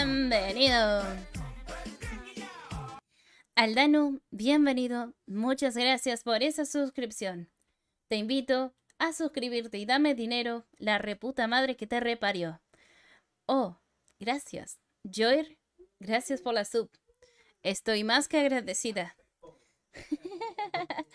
Bienvenido. Aldano, bienvenido. Muchas gracias por esa suscripción. Te invito a suscribirte y dame dinero, la reputa madre que te reparió. Oh, gracias. Joy. gracias por la sub. Estoy más que agradecida.